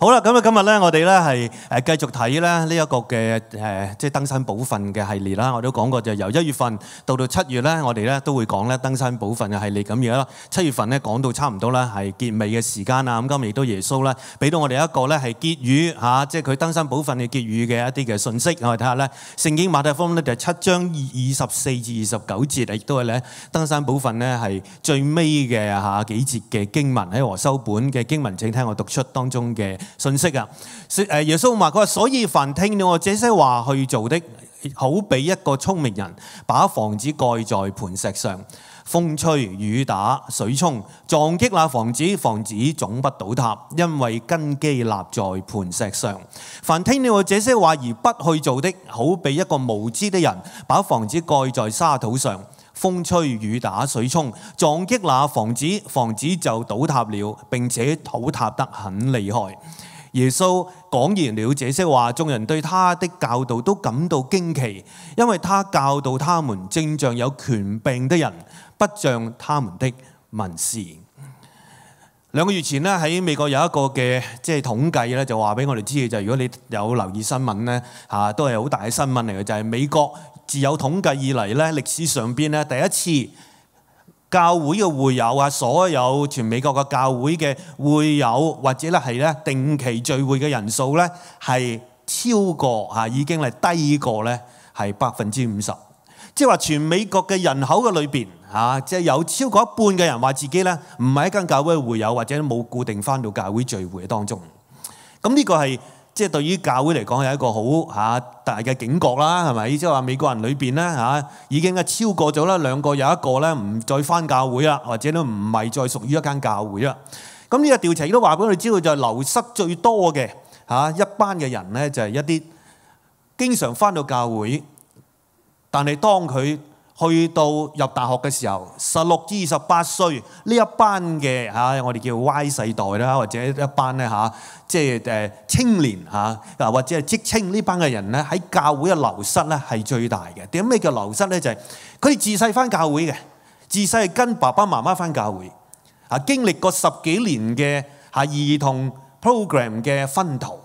好啦，咁啊今日咧，我哋咧係诶繼續睇咧呢一個嘅诶，即系登山補训嘅系列啦。我都講過就由一月份到到七月咧，我哋咧都會講咧登山補训嘅系列咁样啦。七月份咧講到差唔多咧係結尾嘅時間啦。咁今日亦都耶穌咧俾到我哋一個咧係結語吓，即係佢登山補训嘅結語嘅一啲嘅信息。我哋睇下咧，聖經馬太福咧就七章二十四至二十九節亦都係咧登山補训咧係最尾嘅吓幾節嘅經文喺和修本嘅經文，請聽我讀出當中嘅。信息啊！誒，耶穌話：佢話，所以凡聽了我這些話去做的，好比一個聰明人，把房子蓋在磐石上，風吹雨打水沖撞擊那房子，房子總不倒塌，因為根基立在磐石上。凡聽了我這些話而不去做的，好比一個無知的人，把房子蓋在沙土上。風吹雨打水沖撞擊那房子，房子就倒塌了，並且倒塌得很厲害。耶穌講完了這些話，眾人對他的教導都感到驚奇，因為他教導他們正像有權柄的人，不像他們的文士。兩個月前咧，喺美國有一個嘅即係統計咧，就話俾我哋知嘅就係，如果你有留意新聞咧，嚇都係好大嘅新聞嚟嘅，就係美國。自有統計以嚟咧，歷史上邊咧第一次教會嘅會友啊，所有全美國嘅教會嘅會友或者咧係咧定期聚會嘅人數咧，係超過嚇已經係低過咧係百分之五十，即係話全美國嘅人口嘅裏邊嚇，即係有超過一半嘅人話自己咧唔係一間教會會友或者冇固定翻到教會聚會嘅當中，咁呢個係。即係對於教會嚟講係一個好嚇大嘅警覺啦，係咪？即係話美國人裏邊咧嚇已經啊超過咗啦，兩個有一個咧唔再翻教會啦，或者都唔係再屬於一間教會啦。咁呢個調查亦都話俾我哋知道就係流失最多嘅嚇一班嘅人咧，就係一啲經常翻到教會，但係當佢。去到入大學嘅時候，十六至二十八歲呢一班嘅嚇，我哋叫 Y 世代啦，或者一班咧嚇，即係誒青年嚇，或者係職青呢班嘅人咧，喺教會嘅流失咧係最大嘅。點咩叫流失咧？就係佢哋自細翻教會嘅，自細跟爸爸媽媽翻教會啊，經歷過十幾年嘅嚇兒童 program 嘅分途。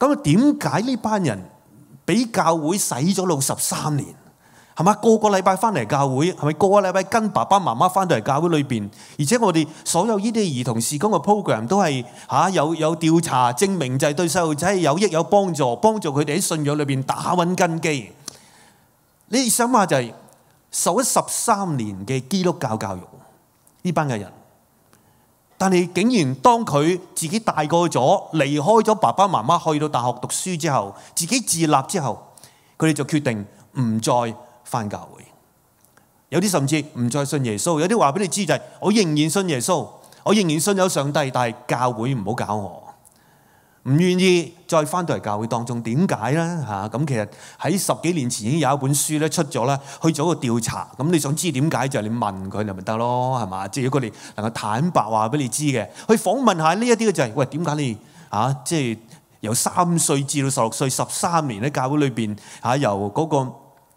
咁點解呢班人俾教會洗咗六十三年？係嘛？個個禮拜翻嚟教會係咪？個個禮拜跟爸爸媽媽翻到嚟教會裏边？而且我哋所有呢啲兒童事工嘅 program 都係嚇有有調查證明就係對細路仔有益有幫助，幫助佢哋喺信仰裏边打穩根基。你想下就係受咗十三年嘅基督教教育呢班嘅人，但係竟然當佢自己大個咗，離開咗爸爸媽媽，去到大學讀書之後，自己自立之後，佢哋就決定唔再。翻教会，有啲甚至唔再信耶稣，有啲话俾你知就，我仍然信耶稣，我仍然信有上帝，但系教会唔好搞我，唔愿意再翻到嚟教会当中。点解咧？吓咁其实喺十几年前已经有一本书咧出咗啦，去做个调查。咁你想知点解就你问佢就咪得咯，系嘛？即系如果你能够坦白话俾你知嘅，去访问下呢一啲嘅就系，喂，点解你啊？即系由三岁至到十六岁十三年喺教会里边吓由嗰个。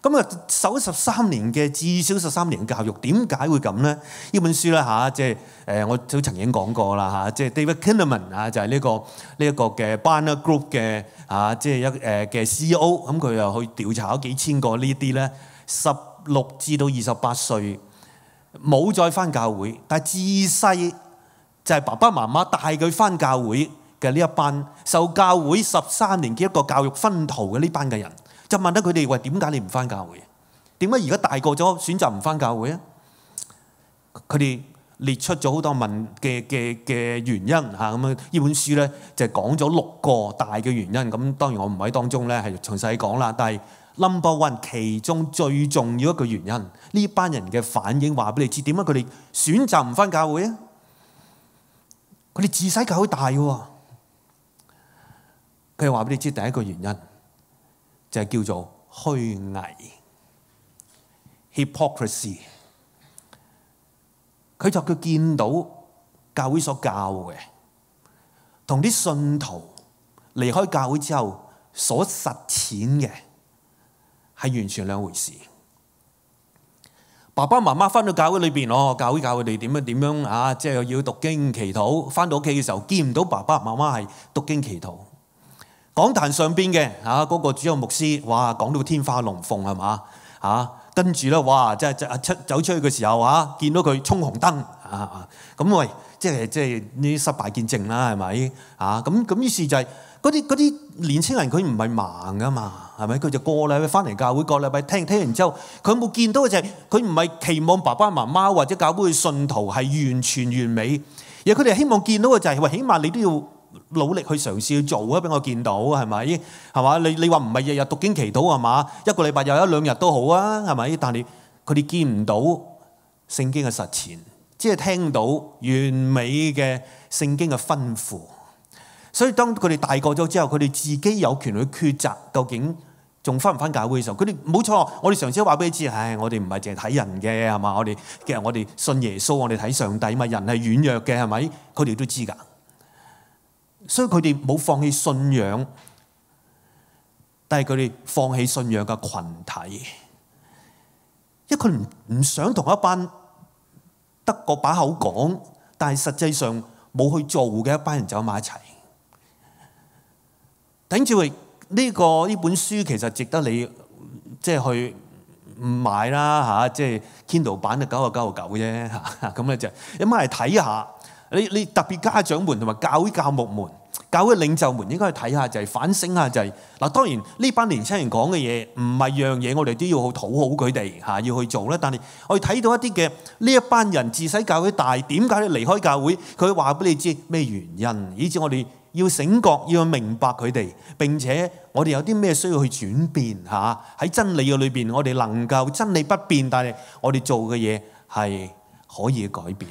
咁啊，受咗十三年嘅至少十三年教育，點解會咁咧？呢本書咧吓，即係誒我都曾經講過啦吓，即係 David Kinnaman 啊，就係呢個呢一個嘅 b a n n e r Group 嘅啊，即係一誒嘅 CEO，咁佢又去調查咗幾千個呢啲咧，十六至到二十八歲冇再翻教會，但係自細就係爸爸媽媽帶佢翻教會嘅呢一班受教會十三年嘅一個教育分途嘅呢班嘅人。就問得佢哋喂點解你唔翻教會？點解而家大個咗選擇唔翻教會啊？佢哋列出咗好多問嘅嘅嘅原因嚇咁啊！呢本書咧就講咗六個大嘅原因。咁當然我唔喺當中咧，係從細講啦。但係 number one 其中最重要一個原因，呢班人嘅反應話俾你知，點解佢哋選擇唔翻教會啊？佢哋自細教會大嘅，佢哋話俾你知第一個原因。就係叫做虛偽 （hypocrisy）。佢就佢見到教會所教嘅，同啲信徒離開教會之後所實踐嘅係完全兩回事。爸爸媽媽翻到教會裏邊，哦，教會教佢哋點樣點樣啊！即係要讀經祈禱。翻到屋企嘅時候，見唔到爸爸媽媽係讀經祈禱。讲壇上边嘅嚇，嗰個主要牧師，哇，講到天花龍鳳係嘛啊，跟住咧，哇，即系即出走出去嘅時候啊，見到佢冲紅燈啊，咁喂，即係即系呢啲失敗見證啦，係咪啊？咁咁於是就係嗰啲嗰啲年青人，佢唔係盲噶嘛，係咪？佢就個禮拜翻嚟教會，個禮拜聽听完之後，佢冇見到嘅就係佢唔係期望爸爸媽媽或者教會嘅信徒係完全完美，而佢哋希望見到嘅就係喂，起碼你都要。努力去嘗試去做啊，俾我見到係咪？係嘛？你你話唔係日日讀經祈禱係嘛？一個禮拜有一兩日都好啊，係咪？但係佢哋見唔到聖經嘅實踐，即係聽到完美嘅聖經嘅吩咐。所以當佢哋大個咗之後，佢哋自己有權去抉擇，究竟仲返唔返教會嘅時候？佢哋冇錯，我哋上次都話俾你知，唉，我哋唔係淨係睇人嘅係嘛？我哋其實我哋信耶穌，我哋睇上帝嘛。人係軟弱嘅係咪？佢哋都知㗎。所以佢哋冇放棄信仰，但系佢哋放棄信仰嘅群體，因為佢唔唔想同一班得個把口講，但系實際上冇去做嘅一班人走埋一齊。頂住嚟呢個呢本書其實值得你即係去買啦吓，即係 Kindle 版就九九九啫吓，咁咧就一買嚟睇下。你你特別家長們同埋教會教牧們、教會領袖們應該去睇下，就係反省下，就係嗱。當然呢班年輕人講嘅嘢唔係樣嘢，我哋都要去討好佢哋嚇，要去做咧。但係我哋睇到一啲嘅呢一班人自細教會大，點解要離開教會？佢話俾你知咩原因，以至我哋要醒覺，要明白佢哋。並且我哋有啲咩需要去轉變嚇？喺真理嘅裏邊，我哋能夠真理不變，但係我哋做嘅嘢係可以改變。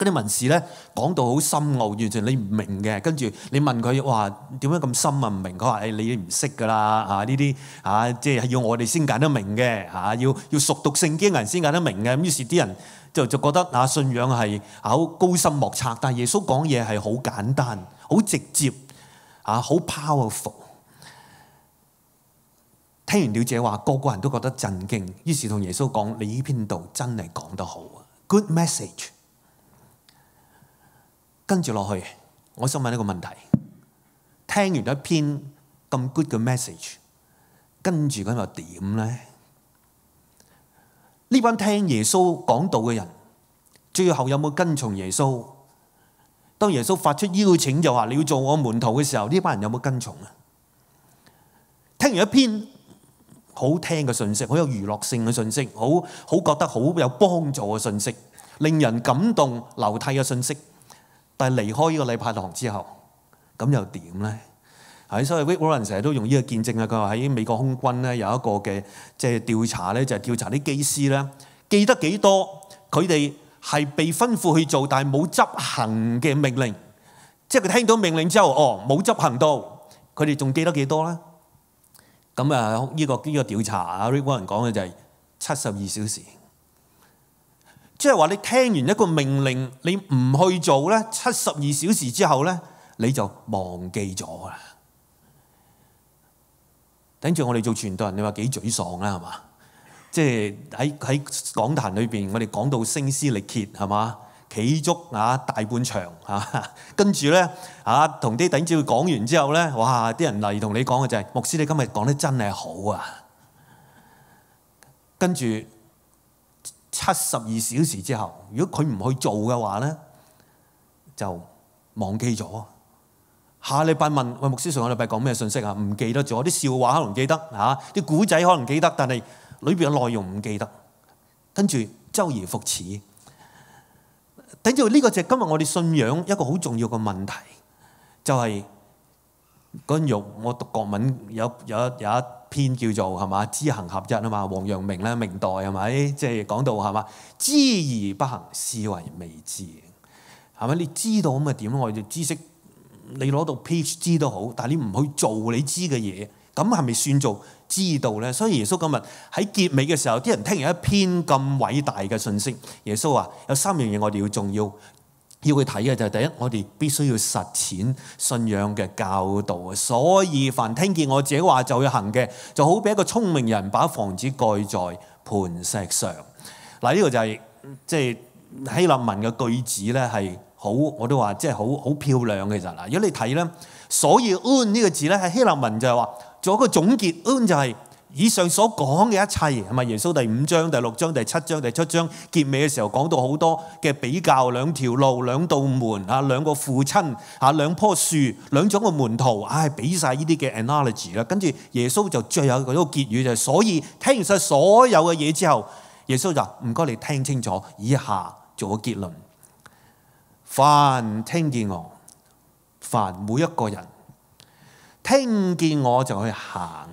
嗰啲文士咧讲到好深奥，完全你唔明嘅。跟住你问佢，哇，点樣咁深啊？唔明佢话：诶，你唔识噶啦啊！呢啲啊，即系要我哋先揀得明嘅啊，要要熟读圣经人先揀得明嘅。咁于是啲人就就觉得啊，信仰系好高深莫测，但系耶稣讲嘢系好简单、好直接啊，好 powerful。听完了解话，个个人都觉得震惊，于是同耶稣讲：你呢篇道真系讲得好啊，good message。跟住落去，我想问一个问题：听完一篇咁 good 嘅 message，跟住咁又点呢？呢班听耶稣讲道嘅人，最后有冇跟从耶稣？当耶稣发出邀请，就话你要做我门徒嘅时候，呢班人有冇跟从啊？听完一篇好听嘅信息，好有娱乐性嘅信息，好好觉得好有帮助嘅信息，令人感动、流涕嘅信息。但係離開呢個禮拜堂之後，咁又點咧？喺所以 Rick Warren 成日都用呢個見證啊！佢話喺美國空軍咧有一個嘅即係調查咧，就係調查啲機師咧記得幾多？佢哋係被吩咐去做，但係冇執行嘅命令，即係佢聽到命令之後，哦冇執行到，佢哋仲記得幾多咧？咁啊，呢個呢個調查啊，Rick Warren 講嘅就係七十二小時。即系话你听完一个命令，你唔去做咧，七十二小时之后咧，你就忘记咗啦。等住我哋做传道人，你话几沮丧啦系嘛？即系喺喺讲坛里边，我哋讲到声嘶力竭系嘛，企足啊大半场啊，跟住咧啊同啲顶住讲完之后咧，哇啲人嚟同你讲嘅就系牧师，你今日讲得真系好啊，跟住。七十二小時之後，如果佢唔去做嘅話咧，就忘記咗。下禮拜問喂牧師，上個禮拜講咩信息啊？唔記得咗啲笑話可能記得啊，啲古仔可能記得，但係裏邊嘅內容唔記得。跟住周而復始，等住呢個就係今日我哋信仰一個好重要嘅問題，就係嗰陣我讀國文有有有一。篇叫做係嘛知行合一啊嘛，王陽明咧明代係咪即係講到係嘛知而不行，是為未知係咪？你知道咁咪點我哋知識你攞到 page 知都好，但係你唔去做你知嘅嘢，咁係咪算做知道咧？所以耶穌今日喺結尾嘅時候，啲人聽完一篇咁偉大嘅信息，耶穌話有三樣嘢我哋要重要。要去睇嘅就係第一，我哋必須要實踐信仰嘅教導啊！所以凡聽見我自己話就要行嘅，就好比一個聰明人把房子蓋在磐石上。嗱，呢個就係即係希臘文嘅句子咧，係好我都話即係好好漂亮嘅。其實嗱，如果你睇咧，所以 un 呢個字咧喺希臘文就係話做一個總結，n 就係。以上所講嘅一切，係咪耶穌第五章、第六章、第七章、第七章結尾嘅時候講到好多嘅比較，兩條路、兩道門啊，兩個父親啊，兩棵樹，兩種嘅門徒，唉，俾晒呢啲嘅 analogy 啦。跟住耶穌就最有個結語就係，所以聽完晒所有嘅嘢之後，耶穌就唔該你聽清楚，以下做結論。凡聽見我，凡每一個人聽見我就去行。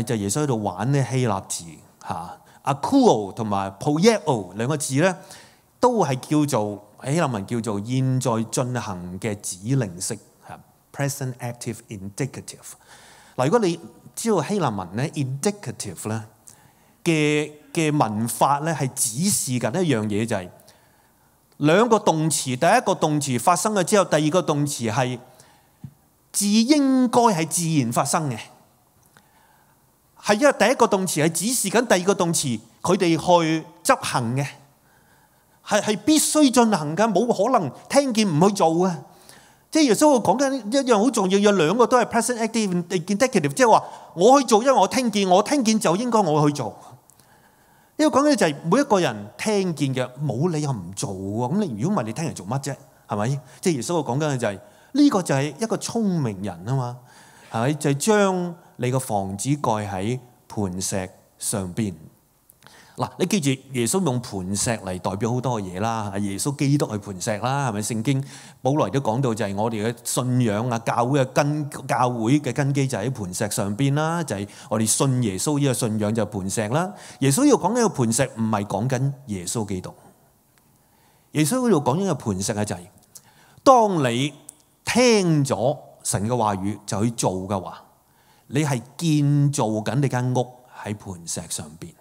就耶穌喺度玩呢希臘字嚇，akouo 同埋 poieo 兩個字咧，都係叫做希臘文叫做現在進行嘅指令式嚇 （present active indicative）。嗱，如果你知道希臘文咧，indicative 咧嘅嘅文法咧係指示緊一樣嘢，就係兩個動詞，第一個動詞發生嘅之後，第二個動詞係自應該係自然發生嘅。系因為第一個動詞係指示緊，第二個動詞佢哋去執行嘅，係系必須進行嘅，冇可能聽見唔去做嘅。即系耶穌講緊一樣好重要，有兩個都係 present active indicative，即係話我去做，因為我聽見，我聽見就應該我去做。因為講緊就係每一個人聽見嘅冇理由唔做啊！咁你如果唔系，你聽人做乜啫？係咪？即系耶穌講緊嘅就係呢個就係一個聰明人啊嘛。係咪？就係將。你个房子盖喺磐石上边嗱，你记住耶稣用磐石嚟代表好多嘢啦。耶稣基督系磐石啦，系咪？圣经保罗都讲到就系我哋嘅信仰啊，教会嘅根，教会嘅根基就喺磐石上边啦。就系我哋信耶稣呢个信仰就磐石啦。耶稣要讲呢个磐石唔系讲紧耶稣基督，耶稣要讲紧嘅磐石啊，就系当你听咗神嘅话语就去做嘅话。你係建造緊你間屋喺磐石上邊，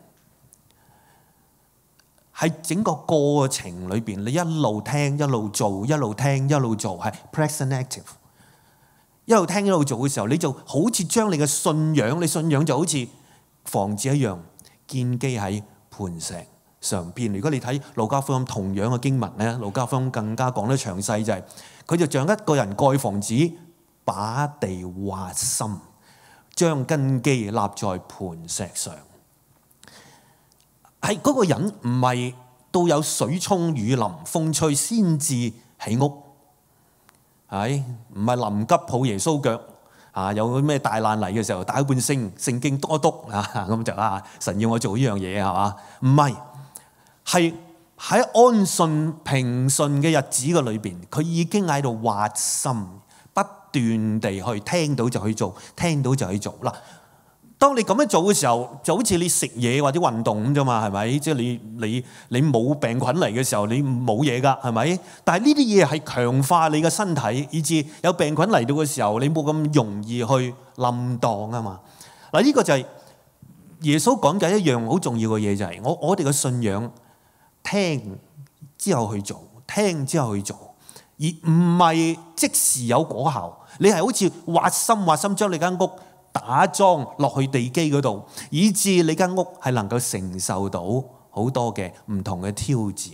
喺整個過程裏邊，你一路聽一路做，一路聽一路做，係 p r s s e a n t active。一路聽一路做嘅時候，你就好似將你嘅信仰，你信仰就好似房子一樣建基喺磐石上邊。如果你睇盧家峰同樣嘅經文咧，盧家峰更加講得詳細，就係佢就像一個人蓋房子，把地挖深。将根基立在磐石上，系嗰个人唔系到有水冲、雨淋、风吹先至起屋，系唔系临急抱耶稣脚啊！有咩大难嚟嘅时候打半声，圣经读一读啊咁就啊，神要我做呢样嘢系嘛？唔系，系喺安顺平顺嘅日子嘅里边，佢已经喺度挖心。斷地去聽到就去做，聽到就去做。啦。當你咁樣做嘅時候，就好似你食嘢或者運動咁啫嘛，係咪？即係你你你冇病菌嚟嘅時候，你冇嘢㗎，係咪？但係呢啲嘢係強化你嘅身體，以至有病菌嚟到嘅時候，你冇咁容易去冧當啊嘛。嗱，呢個就係耶穌講緊一樣好重要嘅嘢，就係我我哋嘅信仰，聽之後去做，聽之後去做，而唔係即時有果效。你係好似挖心挖心將你間屋打裝落去地基嗰度，以致你間屋係能夠承受到好多嘅唔同嘅挑戰。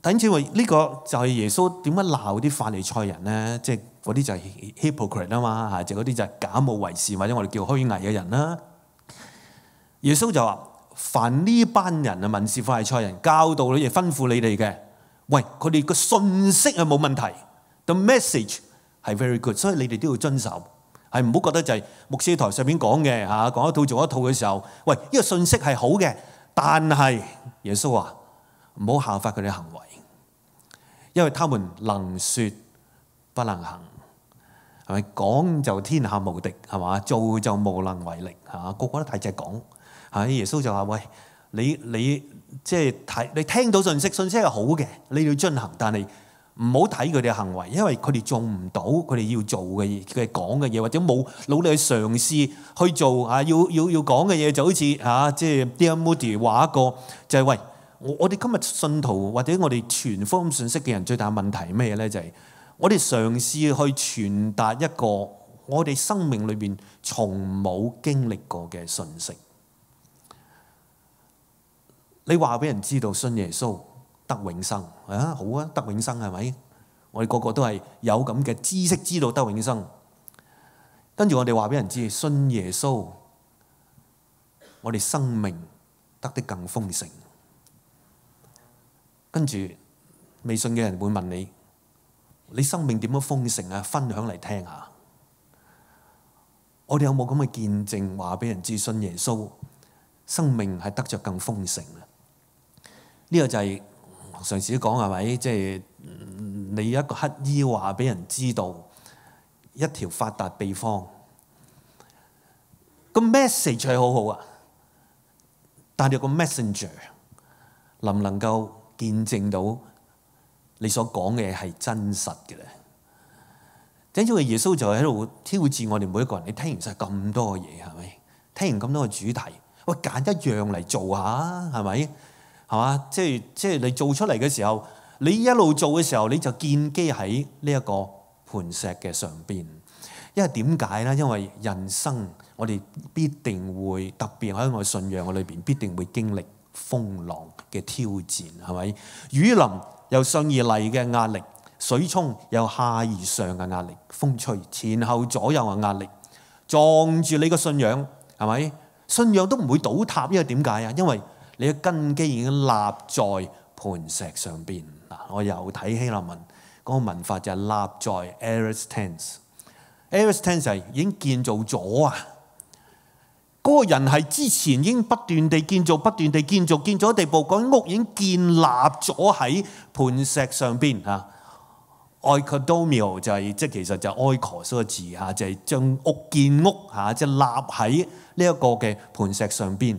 等住話呢個就係耶穌點解鬧啲法利賽人呢？即係嗰啲就係 hypocrite 啊嘛，嚇就嗰啲就係假冒為善或者我哋叫虛偽嘅人啦。耶穌就話：凡呢班人啊，民事法利賽人，教導你哋吩咐你哋嘅，喂佢哋個信息係冇問題。The message 系 very good，所以你哋都要遵守，系唔好觉得就系牧师台上面讲嘅吓，讲一套做一套嘅时候，喂，呢个信息系好嘅，但系耶稣话唔好效法佢哋行为，因为他们能说不能行，系咪讲就天下无敌系嘛，做就无能为力吓，个个都大只讲，喺耶稣就话喂，你你即系睇你听到信息，信息系好嘅，你要遵行，但系。唔好睇佢哋行為，因為佢哋做唔到，佢哋要做嘅嘢，佢哋講嘅嘢，或者冇努力去嘗試去做啊，要要要講嘅嘢就好似啊，即系 d e a m o d y 話一個就係喂，我我哋今日信徒或者我哋傳福音信息嘅人最大問題咩咧？就係我哋嘗試去傳達一個我哋生命裏邊從冇經歷過嘅信息。你話俾人知道信耶穌。得永生啊，好啊！得永生系咪？我哋个个都系有咁嘅知識，知道得永生。跟住我哋話俾人知，信耶穌，我哋生命得的更豐盛。跟住未信嘅人會問你：你生命點樣豐盛啊？分享嚟聽下。我哋有冇咁嘅見證，話俾人知信耶穌，生命係得着更豐盛啊？呢個就係。上次講係咪？即係你一個乞衣話俾人知道一條發達秘方，個 message 係好好啊，但係個 message 能唔能夠見證到你所講嘅係真實嘅咧？正因為耶穌就喺度挑戰我哋每一個人，你聽完晒咁多嘢係咪？聽完咁多嘅主題，喂，揀一樣嚟做下係咪？係嘛？即係即係你做出嚟嘅時候，你一路做嘅時候，你就建基喺呢一個磐石嘅上邊。因為點解咧？因為人生我哋必定會特別喺我信仰我裏邊，必定會經歷風浪嘅挑戰，係咪？雨淋由上而嚟嘅壓力，水沖由下而上嘅壓力，風吹前後左右嘅壓力，撞住你個信仰係咪？信仰都唔會倒塌，因為點解啊？因為你嘅根基已經立在磐石上邊嗱，我又睇希臘文嗰個文法就係立在 Aristeans，Aristeans 係已經建造咗啊，嗰個人係之前已經不斷地建造、不斷地建造、建造地步，嗰間屋已經建立咗喺磐石上邊啊 i c o d o m i o 就係即係其實就 a i c o s 個字啊，就係將屋建屋嚇，即係立喺呢一個嘅磐石上邊。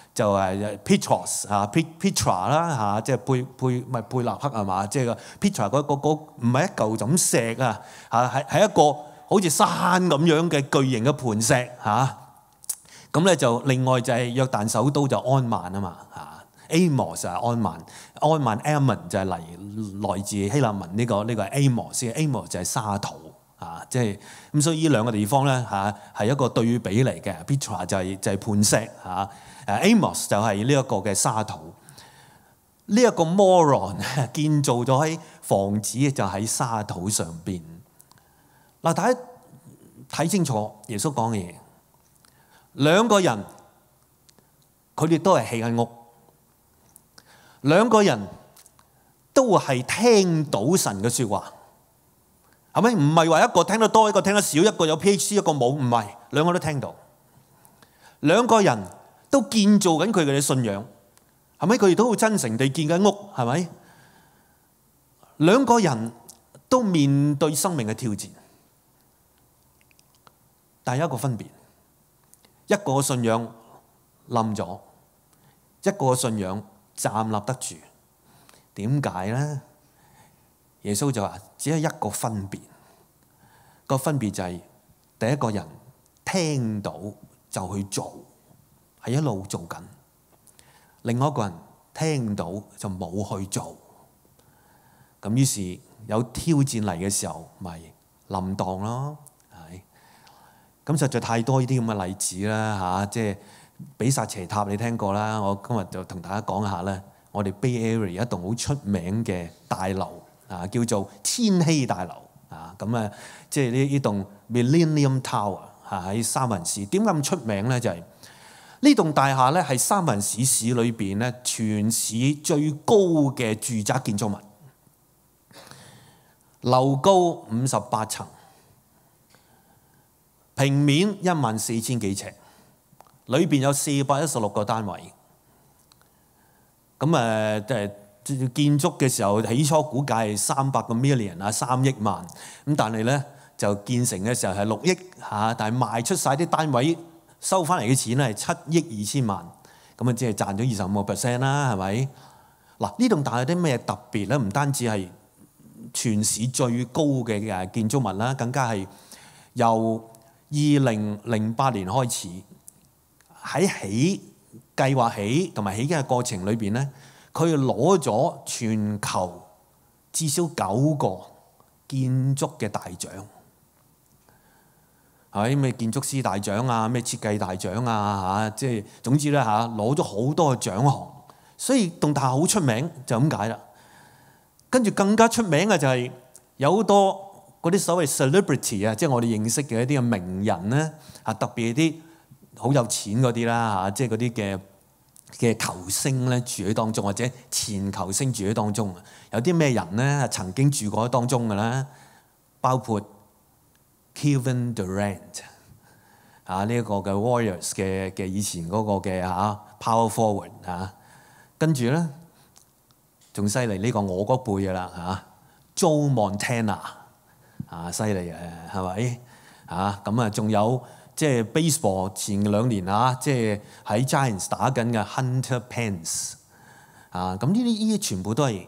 就係 Petros 啊 p i e t r a 啦嚇，即係貝貝唔係貝納克係嘛？即係 Petra 嗰嗰唔係一嚿咁石啊嚇，係係一個好似山咁樣嘅巨型嘅盤石嚇。咁咧就另外就係約旦首都就安曼啊嘛嚇，Amos 係安曼，安曼 Ammon 就係嚟來自希臘文呢個呢個 Amos，Amos 就係沙土啊，即係咁，所以呢兩個地方咧嚇係一個對比嚟嘅 Petra 就係就係磐石嚇。阿 Amos 就係呢一個嘅沙土，呢一個 Moron 建造咗喺房子就喺沙土上邊。嗱，大家睇清楚耶穌講嘅嘢，兩個人佢哋都係起間屋，兩個人都係聽到神嘅説話，係咪？唔係話一個聽得多，一個聽得少，一個有 PHC，一個冇。唔係，兩個都聽到，兩個人。都建造紧佢哋嘅信仰，系咪？佢哋都好真诚地建紧屋，系咪？两个人都面对生命嘅挑战，但系一个分别，一个信仰冧咗，一个信仰站立得住，点解呢？耶稣就话，只系一个分别，个分别就系第一个人听到就去做。係一路做緊，另外一個人聽到就冇去做咁，於是有挑戰嚟嘅時候咪臨盪咯。係咁，實在太多呢啲咁嘅例子啦。嚇，即係比薩斜塔你聽過啦。我今日就同大家講下咧，我哋 Bay Area 一棟好出名嘅大樓啊，叫做天禧大樓啊。咁啊，即係呢呢棟 Millennium Tower 啊，喺三文士點解咁出名咧？就係。呢棟大廈咧係三藩市市裏边咧全市最高嘅住宅建築物，樓高五十八層，平面一萬四千幾尺，裏边有四百一十六個單位。咁誒誒，建築嘅時候起初估計係三百個 million 啊，三億萬。咁但係咧就建成嘅時候係六億嚇，但係賣出晒啲單位。收翻嚟嘅錢咧係七億二千萬，咁啊只係賺咗二十五個 percent 啦，係咪？嗱，呢棟大有啲咩特別咧？唔單止係全市最高嘅誒建築物啦，更加係由二零零八年開始喺起計劃起同埋起嘅過程裏邊咧，佢攞咗全球至少九個建築嘅大獎。喺咩建築師大獎啊？咩設計大獎啊？嚇，即係總之咧嚇，攞咗好多嘅獎項，所以動態好出名就咁解啦。跟住更加出名嘅就係有好多嗰啲所謂 celebrity 啊，即係我哋認識嘅一啲嘅名人咧，嚇特別啲好有錢嗰啲啦嚇，即係嗰啲嘅嘅球星咧住喺當中，或者前球星住喺當中，有啲咩人咧曾經住過當中嘅咧，包括。Kevin Durant，啊呢一個嘅 Warriors 嘅嘅以前嗰個嘅嚇 Power Forward 啊，跟住咧仲犀利呢個我嗰輩嘅啦嚇 j o e Montana 啊犀利啊係咪啊咁啊仲有即係 Baseball 前兩年啊即係喺 Giants 打緊嘅 Hunter Pence 啊咁呢啲依啲全部都係。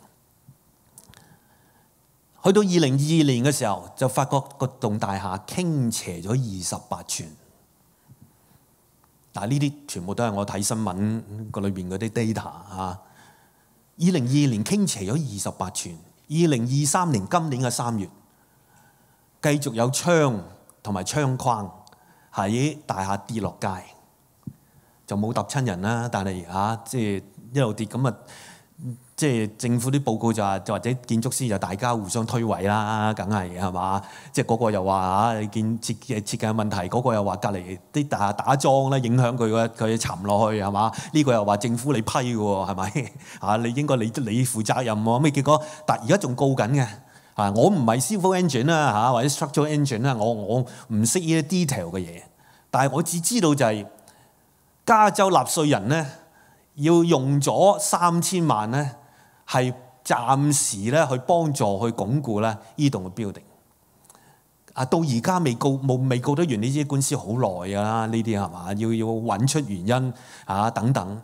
去到二零二二年嘅時候，就發覺個棟大廈傾斜咗二十八寸。嗱，呢啲全部都係我睇新聞個裏邊嗰啲 data 啊。二零二二年傾斜咗二十八寸，二零二三年今年嘅三月，繼續有窗同埋窗框喺大廈跌落街，就冇揼親人啦。但係嚇，即係一路跌咁啊！即係政府啲報告就話，或者建築師就大家互相推委啦，梗係係嘛？即係嗰個又話嚇建設設計問題，嗰個又話隔離啲打打樁咧影響佢嘅佢沉落去係嘛？呢個又話政府你批喎係咪？嚇 你應該你你負責任喎，未結果？但而家仲告緊嘅嚇，我唔係 civil e n g i n e 啦嚇，或者 structural e n g i n e 啦，我我唔識呢啲 detail 嘅嘢，但係我只知道就係加州納税人咧要用咗三千萬咧。係暫時咧去幫助去鞏固咧呢棟嘅 building。啊，到而家未告冇未告得完呢啲官司，好耐㗎啦，呢啲係嘛？要要揾出原因啊等等。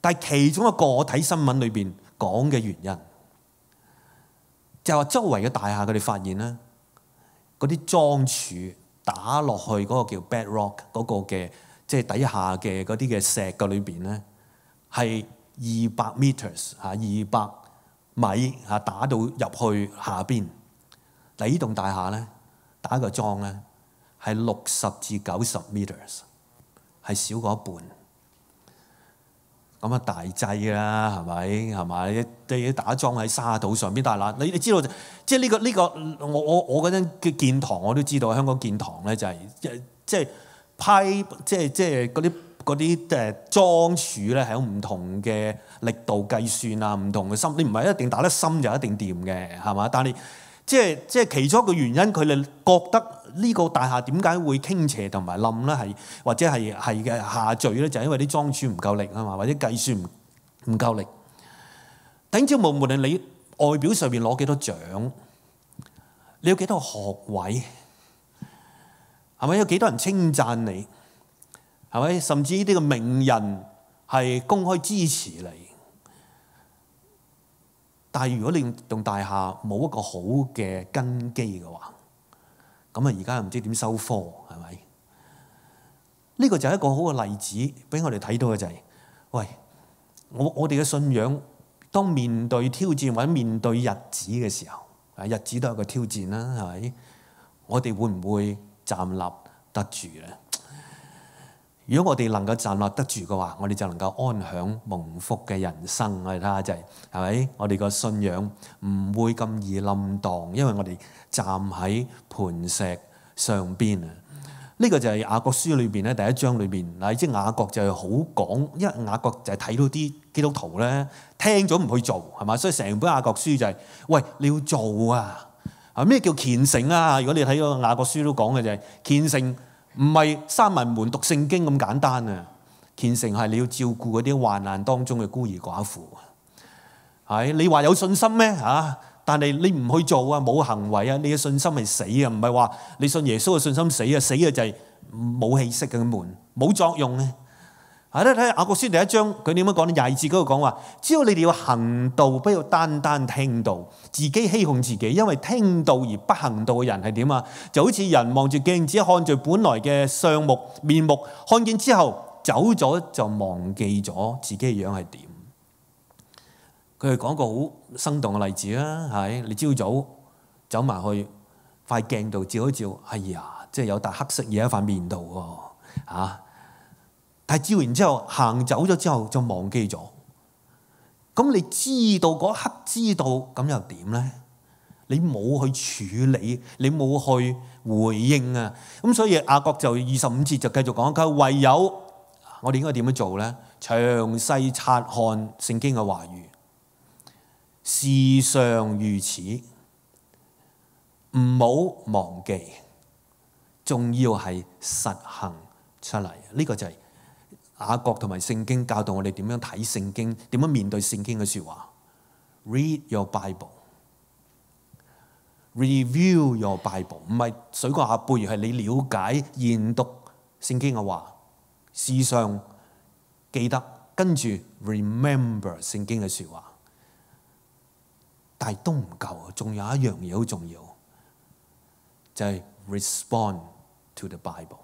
但係其中嘅個體新聞裏邊講嘅原因，就話周圍嘅大廈佢哋發現咧，嗰啲裝柱打落去嗰個叫 bedrock 嗰個嘅即係底下嘅嗰啲嘅石嘅裏邊咧係。二百 m e t r s 嚇，二百米嚇打到入去下邊。嗱，呢棟大廈咧打個裝咧係六十至九十 m e t r s 係少過一半。咁啊大制啦，係咪？係咪？你打裝喺沙土上邊，但係嗱，你你知道即係呢個呢個我我我嗰陣嘅建堂，我都知道香港建堂咧就係即係批即係即係嗰啲。嗰啲誒裝柱咧，喺唔同嘅力度計算啊，唔同嘅深，你唔係一定打得深就一定掂嘅，係嘛？但係即係即係其中一個原因，佢哋覺得呢個大廈點解會傾斜同埋冧咧？係或者係係嘅下墜咧，就因為啲裝柱唔夠力啊嘛，或者計算唔唔夠力。頂朝無門係你外表上面攞幾多獎，你有幾多學位，係咪有幾多人稱讚你？係咪？甚至呢啲個名人係公開支持你，但係如果你棟大廈冇一個好嘅根基嘅話，咁啊而家唔知點收科係咪？呢個就係一個好嘅例子俾我哋睇到嘅就係：喂，我我哋嘅信仰當面對挑戰或者面對日子嘅時候，啊日子都有個挑戰啦，係咪？我哋會唔會站立得住咧？如果我哋能夠站立得住嘅話，我哋就能够安享蒙福嘅人生。我哋睇下就系系咪我哋個信仰唔會咁易冧荡，因為我哋站喺磐石上邊啊！呢個就係亞各書裏边咧，第一章裏边，嗱，即系亞各就系好講，因為亞各就係睇到啲基督徒咧聽咗唔去做，係嘛？所以成本亞各書就係，喂你要做啊！啊咩叫虔誠啊？如果你睇个亞各書都講嘅就係虔誠。唔係閂埋門讀聖經咁簡單啊！虔誠係你要照顧嗰啲患難當中嘅孤兒寡婦。系你話有信心咩？吓，但係你唔去做啊，冇行為啊，你嘅信心係死啊！唔係話你信耶穌嘅信心死啊，死啊就係冇氣息嘅門，冇作用啊！睇睇阿伯书第一章，佢點样講呢？廿二节嗰度講話，只要你哋要行道，不要單單聽道，自己欺哄自己。因為聽到而不行道嘅人係點啊？就好似人望住鏡子，看住本來嘅相目面目，看見之後走咗就忘記咗自己嘅樣係點。佢係講個好生動嘅例子啦，系你朝早走埋去塊鏡度照一照，哎呀，即係有笪黑色嘢喺塊面度喎，但系照完之後行走咗之後就忘記咗，咁你知道嗰刻知道咁又點呢？你冇去處理，你冇去回應啊！咁所以阿国就二十五節就繼續講佢，唯有我哋應該點樣做呢？詳細察看聖經嘅話語，事常如此，唔好忘記，仲要係實行出嚟。呢個就係。雅各同埋圣经教导我哋点样睇圣经，点样面对圣经嘅说话。Read your Bible，review your Bible，唔系水过阿背，而系你了解、研读圣经嘅话，事上记得，跟住 remember 圣经嘅说话，但系都唔啊，仲有一样嘢好重要，就系 respond to the Bible。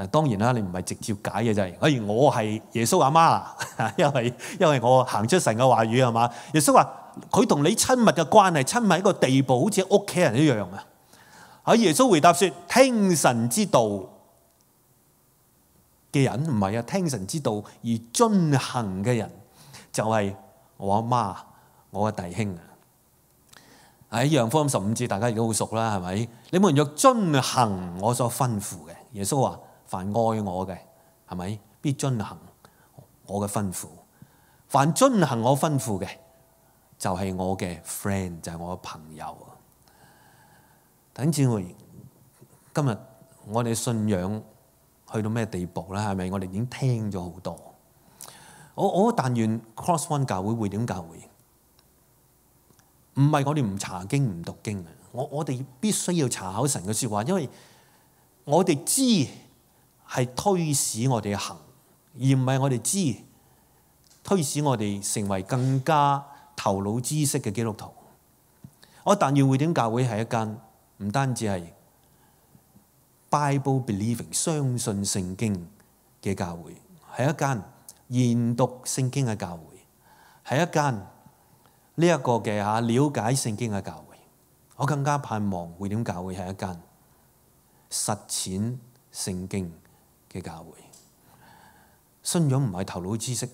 诶，当然啦，你唔系直接解嘅就例哎，我系耶稣阿妈，因为因为我行出神嘅话语系嘛。耶稣话佢同你亲密嘅关系，亲密一个地步，好似屋企人一样啊。喺耶稣回答说，听神之道嘅人，唔系啊听神之道而遵行嘅人，就系我阿妈，我阿弟兄啊。喺约翰福音十五節，大家亦都好熟啦，系咪？你们若遵行我所吩咐嘅，耶稣话。凡愛我嘅，係咪必遵行我嘅吩咐？凡遵行我吩咐嘅，就係我嘅 friend，就係我嘅朋友。等住我今日，我哋信仰去到咩地步咧？係咪我哋已經聽咗好多？我我但願 Cross One 教會會點教會？唔係我哋唔查經唔讀經啊！我我哋必須要查考神嘅说話，因為我哋知。係推使我哋行，而唔係我哋知推使我哋成為更加頭腦知識嘅基督徒。我但愿會點教會係一間唔單止係 b i b l e believing 相信聖經嘅教會，係一間研讀聖經嘅教會，係一間呢一個嘅吓了解聖經嘅教會。我更加盼望會點教會係一間實踐聖經。嘅教会。信仰唔係頭腦知識，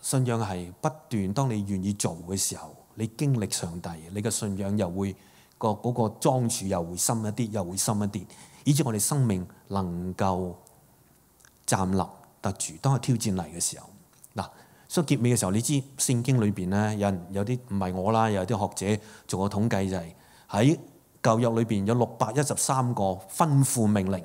信仰係不斷。當你願意做嘅時候，你經歷上帝，你嘅信仰又會個嗰個裝署又會深一啲，又會深一啲，以至我哋生命能夠站立得住。當系挑戰嚟嘅時候，嗱，所以结尾嘅時候，你知聖經裏边咧，有人有啲唔係我啦，有啲學者做個統計就係喺教育裏边有六百一十三個吩咐命令。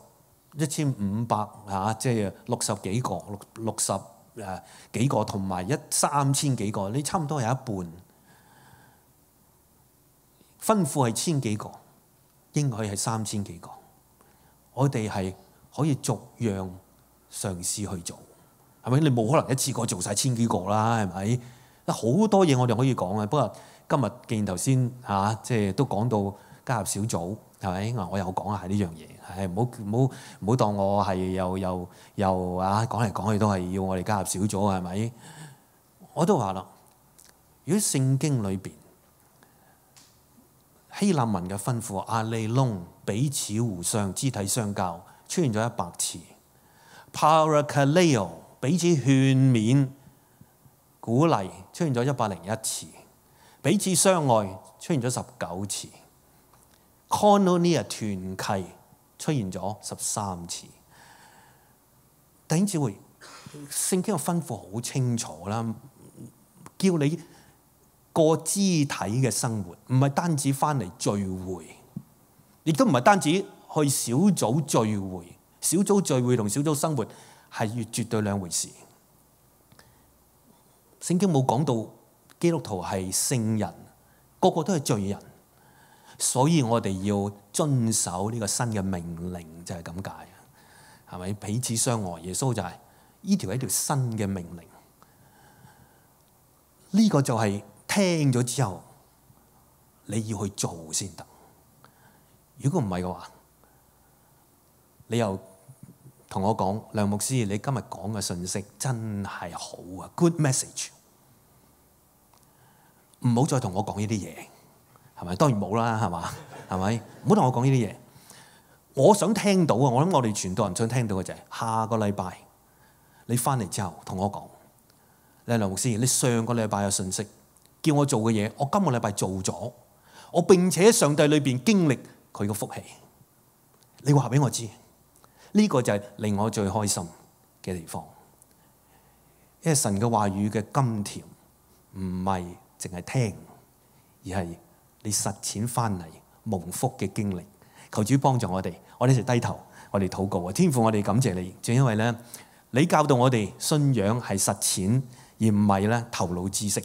一千五百嚇，即係六十幾個，六六十誒幾個，同埋一三千幾個，你差唔多有一半。吩咐係千幾個，應許係三千幾個。我哋係可以逐樣嘗試去做，係咪？你冇可能一次過做晒千幾個啦，係咪？好多嘢我哋可以講嘅，不過今日既然頭先嚇，即係都講到加入小組。係咪？我又講下呢樣嘢，係唔好唔好唔好當我係又又又啊講嚟講去都係要我哋加入小組，係咪？我都話啦，如果聖經裏邊希臘文嘅吩咐，阿利隆彼此互相肢體相交出現咗一百次，parakaleo 彼此勸勉鼓勵出現咗一百零一次，彼此相愛出現咗十九次。c o n u n i a n 團契出現咗十三次，第二次會聖經嘅吩咐好清楚啦，叫你過肢體嘅生活，唔係單止翻嚟聚會，亦都唔係單止去小組聚會。小組聚會同小組生活係絕對兩回事。聖經冇講到基督徒係聖人，個個都係罪人。所以我哋要遵守呢个新嘅命令，就系咁解，系咪彼此相爱？耶稣就系呢条系一条新嘅命令，呢个就系听咗之后你要去做先得。如果唔系嘅话，你又同我讲梁牧师，你今日讲嘅信息真系好啊，good message。唔好再同我讲呢啲嘢。系咪？当然冇啦，系嘛？系咪？唔好同我讲呢啲嘢。我想听到啊！我谂我哋全道人想听到嘅就系下个礼拜你翻嚟之后同我讲，你梁牧师，你上个礼拜嘅信息叫我做嘅嘢，我今个礼拜做咗，我并且上帝里边经历佢嘅福气。你话俾我知，呢个就系令我最开心嘅地方，因为神嘅话语嘅甘甜唔系净系听，而系。你实践翻嚟蒙福嘅经历，求主帮助我哋。我哋一低头，我哋祷告啊，天父，我哋感谢你。正因为咧，你教导我哋信仰系实践而唔系咧头脑知识。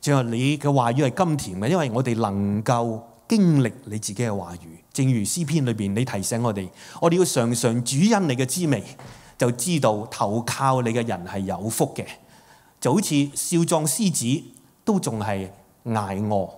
最後，你嘅话语系甘甜嘅，因为我哋能够经历你自己嘅话语。正如诗篇里边你提醒我哋，我哋要常常主因你嘅滋味，就知道投靠你嘅人系有福嘅。就好似少壮狮子都仲系挨饿。